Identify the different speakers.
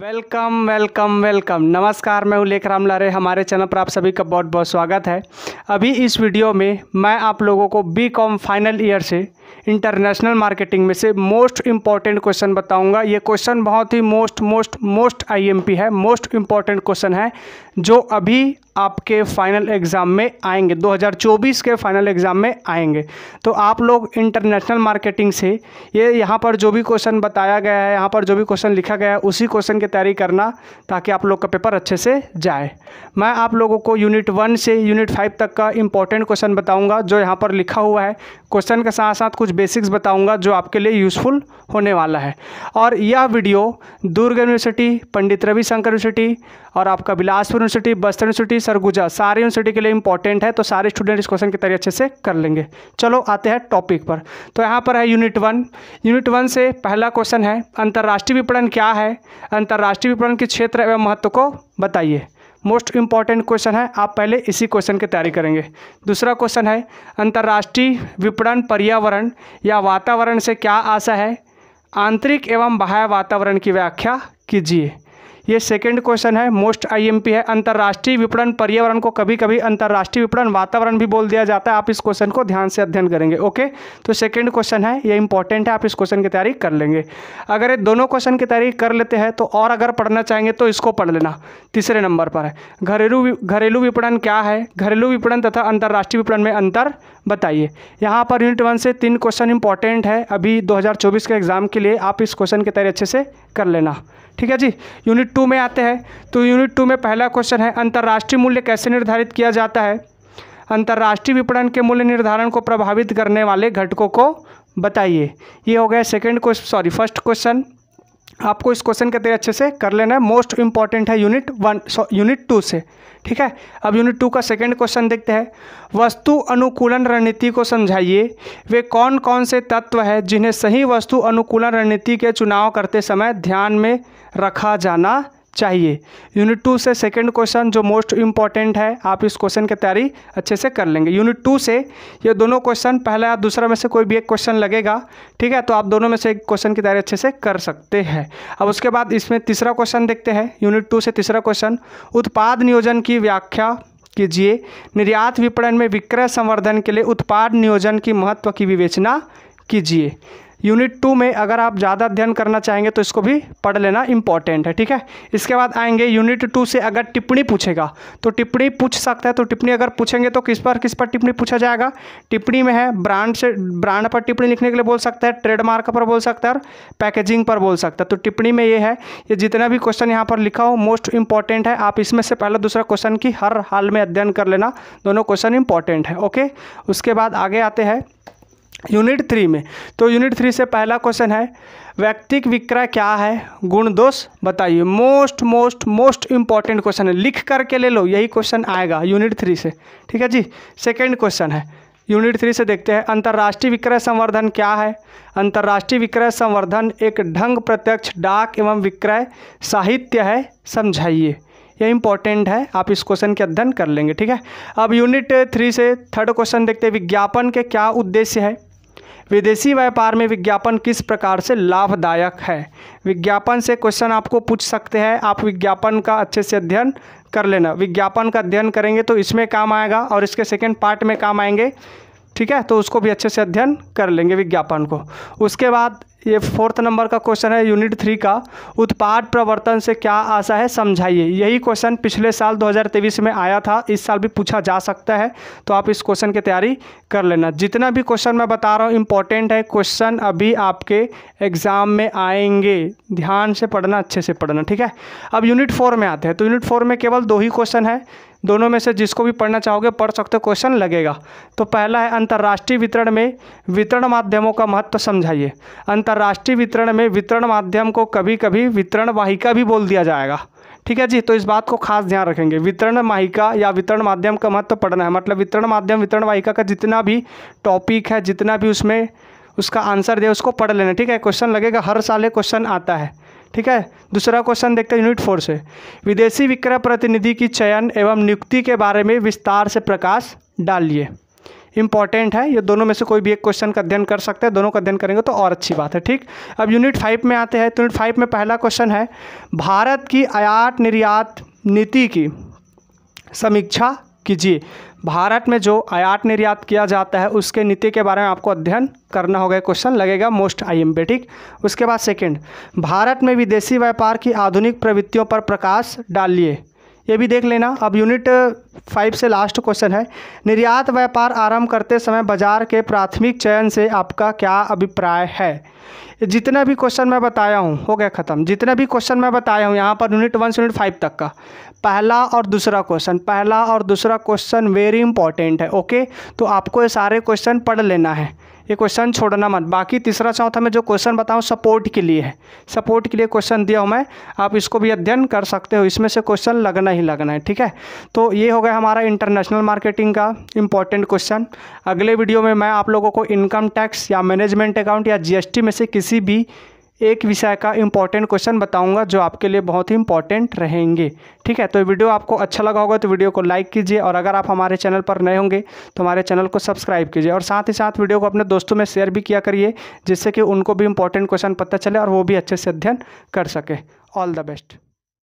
Speaker 1: welcome welcome welcome नमस्कार मैं उल्लेख राम लारे हमारे चैनल पर आप सभी का बहुत बहुत स्वागत है अभी इस वीडियो में मैं आप लोगों को बी कॉम फाइनल ईयर से इंटरनेशनल मार्केटिंग में से मोस्ट इम्पॉर्टेंट क्वेश्चन बताऊंगा ये क्वेश्चन बहुत ही मोस्ट मोस्ट मोस्ट आईएमपी है मोस्ट इम्पॉर्टेंट क्वेश्चन है जो अभी आपके फाइनल एग्ज़ाम में आएंगे 2024 के फाइनल एग्ज़ाम में आएंगे तो आप लोग इंटरनेशनल मार्केटिंग से ये यहाँ पर जो भी क्वेश्चन बताया गया है यहाँ पर जो भी क्वेश्चन लिखा गया है उसी क्वेश्चन की तैयारी करना ताकि आप लोग का पेपर अच्छे से जाए मैं आप लोगों को यूनिट वन से यूनिट फाइव तक का इंपॉर्टेंट क्वेश्चन बताऊंगा जो यहाँ पर लिखा हुआ है क्वेश्चन के साथ साथ कुछ बेसिक्स बताऊंगा जो आपके लिए यूज़फुल होने वाला है और यह video Durg university Pandit Ravishankar university और आपका बिलासपुर यूनिवर्सिटी बस्तर यूनिवर्सिटी सरगुजा सारे यूनिवर्सिटी के लिए इंपॉर्टेंट है तो सारे स्टूडेंट इस क्वेश्चन की तैयारी अच्छे से कर लेंगे चलो आते हैं टॉपिक पर तो यहाँ पर है यूनिट वन यूनिट वन से पहला क्वेश्चन है अंतर्राष्ट्रीय विपणन क्या है अंतर अंतर्राष्ट्रीय विपणन के क्षेत्र एवं महत्व को बताइए मोस्ट इम्पॉर्टेंट क्वेश्चन है आप पहले इसी क्वेश्चन की तैयारी करेंगे दूसरा क्वेश्चन है अंतर्राष्ट्रीय विपणन पर्यावरण या वातावरण से क्या आशा है आंतरिक एवं बाह्य वातावरण की व्याख्या कीजिए ये सेकंड क्वेश्चन है मोस्ट आईएमपी है अंतर्राष्ट्रीय विपणन पर्यावरण को कभी कभी अंतर्राष्ट्रीय विपणन वातावरण भी बोल दिया जाता है आप इस क्वेश्चन को ध्यान से अध्ययन करेंगे ओके तो सेकंड क्वेश्चन है ये इंपॉर्टेंट है आप इस क्वेश्चन की तैयारी कर लेंगे अगर ये दोनों क्वेश्चन की तैयारी कर लेते हैं तो और अगर पढ़ना चाहेंगे तो इसको पढ़ लेना तीसरे नंबर पर है घरेलू घरेलू विपणन क्या है घरेलू विपणन तथा अंतर्राष्ट्रीय विपणन में अंतर बताइए यहाँ पर यूनिट वन से तीन क्वेश्चन इंपॉर्टेंट है अभी दो के एग्ज़ाम के लिए आप इस क्वेश्चन की तैयारी अच्छे से कर लेना ठीक है जी यूनिट टू में आते हैं तो यूनिट टू में पहला क्वेश्चन है अंतर्राष्ट्रीय मूल्य कैसे निर्धारित किया जाता है अंतर्राष्ट्रीय विपणन के मूल्य निर्धारण को प्रभावित करने वाले घटकों को बताइए ये हो गया second question sorry first question आपको इस क्वेश्चन के तरह अच्छे से कर लेना है मोस्ट इंपॉर्टेंट है unit one so unit two से ठीक है अब यूनिट टू का सेकंड क्वेश्चन देखते हैं वस्तु अनुकूलन रणनीति को समझाइए वे कौन कौन से तत्व हैं जिन्हें सही वस्तु अनुकूलन रणनीति के चुनाव करते समय ध्यान में रखा जाना चाहिए यूनिट टू से सेकंड क्वेश्चन जो मोस्ट इम्पॉर्टेंट है आप इस क्वेश्चन की तैयारी अच्छे से कर लेंगे यूनिट टू से ये दोनों क्वेश्चन पहला या दूसरा में से कोई भी एक क्वेश्चन लगेगा ठीक है तो आप दोनों में से एक क्वेश्चन की तैयारी अच्छे से कर सकते हैं अब उसके बाद इसमें तीसरा क्वेश्चन देखते हैं यूनिट टू से तीसरा क्वेश्चन उत्पाद नियोजन की व्याख्या कीजिए निर्यात विपणन में विक्रय संवर्धन के लिए उत्पाद नियोजन की महत्व की विवेचना कीजिए यूनिट टू में अगर आप ज़्यादा अध्ययन करना चाहेंगे तो इसको भी पढ़ लेना इंपॉर्टेंट है ठीक है इसके बाद आएंगे यूनिट टू से अगर टिप्पणी पूछेगा तो टिप्पणी पूछ सकता है तो टिप्पणी अगर पूछेंगे तो किस पर किस पर टिप्पणी पूछा जाएगा टिप्पणी में है ब्रांड से ब्रांड पर टिप्पणी लिखने के लिए बोल सकता है ट्रेडमार्क पर बोल सकता है और पैकेजिंग पर बोल सकता है तो टिप्पणी में ये है ये जितना भी क्वेश्चन यहाँ पर लिखा हो मोस्ट इंपॉर्टेंट है आप इसमें से पहला दूसरा क्वेश्चन की हर हाल में अध्ययन कर लेना दोनों क्वेश्चन इंपॉर्टेंट है ओके उसके बाद आगे आते हैं यूनिट थ्री में तो यूनिट थ्री से पहला क्वेश्चन है व्यक्तिक विक्रय क्या है गुण दोष बताइए most most most important question है लिख करके ले लो यही क्वेश्चन आएगा यूनिट थ्री से ठीक है जी सेकेंड क्वेश्चन है यूनिट थ्री से देखते हैं अंतर्राष्ट्रीय विक्रय संवर्धन क्या है अंतर्राष्ट्रीय विक्रय संवर्धन एक ढंग प्रत्यक्ष डाक एवं विक्रय साहित्य है समझाइए यह इंपॉर्टेंट है आप इस क्वेश्चन के अध्ययन कर लेंगे ठीक है अब यूनिट थ्री से थर्ड क्वेश्चन देखते हैं विज्ञापन के क्या उद्देश्य है विदेशी व्यापार में विज्ञापन किस प्रकार से लाभदायक है विज्ञापन से क्वेश्चन आपको पूछ सकते हैं आप विज्ञापन का अच्छे से अध्ययन कर लेना विज्ञापन का अध्ययन करेंगे तो इसमें काम आएगा और इसके सेकेंड पार्ट में काम आएंगे ठीक है तो उसको भी अच्छे से अध्ययन कर लेंगे विज्ञापन को उसके बाद ये फोर्थ नंबर का क्वेश्चन है यूनिट थ्री का उत्पाद प्रवर्तन से क्या आशा है समझाइए यही क्वेश्चन पिछले साल 2023 में आया था इस साल भी पूछा जा सकता है तो आप इस क्वेश्चन की तैयारी कर लेना जितना भी क्वेश्चन मैं बता रहा हूँ इंपॉर्टेंट है क्वेश्चन अभी आपके एग्ज़ाम में आएंगे ध्यान से पढ़ना अच्छे से पढ़ना ठीक है अब यूनिट फोर में आते हैं तो यूनिट फोर में केवल दो ही क्वेश्चन है दोनों में से जिसको भी पढ़ना चाहोगे पढ़ सकते हो क्वेश्चन लगेगा तो पहला है अंतर्राष्ट्रीय वितरण में वितरण माध्यमों का महत्व समझाइए अंतर्राष्ट्रीय वितरण में वितरण माध्यम को कभी कभी वितरण वाहिका भी बोल दिया जाएगा ठीक है जी तो इस बात को खास ध्यान रखेंगे वितरण माहिका या वितरण माध्यम का महत्व पढ़ना है मतलब वितरण माध्यम वितरण वाहिका का जितना भी टॉपिक है जितना भी उसमें उसका आंसर दे उसको पढ़ लेना ठीक है क्वेश्चन लगेगा हर साल एक क्वेश्चन आता है ठीक है दूसरा क्वेश्चन देखते हैं यूनिट फोर से विदेशी विक्रय प्रतिनिधि की चयन एवं नियुक्ति के बारे में विस्तार से प्रकाश डालिए इंपॉर्टेंट है ये दोनों में से कोई भी एक क्वेश्चन का अध्ययन कर सकते हैं दोनों का अध्ययन करेंगे तो और अच्छी बात है ठीक अब यूनिट फाइव में आते हैं तो यूनिट फाइव में पहला क्वेश्चन है भारत की आयात निर्यात नीति की समीक्षा कीजिए भारत में जो आयात निर्यात किया जाता है उसके नीति के बारे में आपको अध्ययन करना होगा क्वेश्चन लगेगा मोस्ट आई एम ठीक उसके बाद सेकेंड भारत में विदेशी व्यापार की आधुनिक प्रवृत्तियों पर प्रकाश डालिए ये भी देख लेना अब यूनिट फाइव से लास्ट क्वेश्चन है निर्यात व्यापार आरंभ करते समय बाजार के प्राथमिक चयन से आपका क्या अभिप्राय है जितना भी क्वेश्चन मैं बताया हूँ हो गया ख़त्म जितना भी क्वेश्चन मैं बताया हूँ यहाँ पर यूनिट वन से यूनिट फाइव तक का पहला और दूसरा क्वेश्चन पहला और दूसरा क्वेश्चन वेरी इंपॉर्टेंट है ओके तो आपको ये सारे क्वेश्चन पढ़ लेना है ये क्वेश्चन छोड़ना मत बाकी तीसरा चौथा में जो क्वेश्चन बताऊँ सपोर्ट के लिए है सपोर्ट के लिए क्वेश्चन दिया हूँ मैं आप इसको भी अध्ययन कर सकते हो इसमें से क्वेश्चन लगना ही लगना है ठीक है तो ये हो गया हमारा इंटरनेशनल मार्केटिंग का इंपॉर्टेंट क्वेश्चन अगले वीडियो में मैं आप लोगों को इनकम टैक्स या मैनेजमेंट अकाउंट या जीएसटी में से किसी भी एक विषय का इंपॉर्टेंट क्वेश्चन बताऊंगा जो आपके लिए बहुत ही इंपॉर्टेंट रहेंगे ठीक है तो वीडियो आपको अच्छा लगा होगा तो वीडियो को लाइक कीजिए और अगर आप हमारे चैनल पर नए होंगे तो हमारे चैनल को सब्सक्राइब कीजिए और साथ ही साथ वीडियो को अपने दोस्तों में शेयर भी किया करिए जिससे कि उनको भी इंपॉर्टेंट क्वेश्चन पता चले और वो भी अच्छे से अध्ययन कर सके ऑल द बेस्ट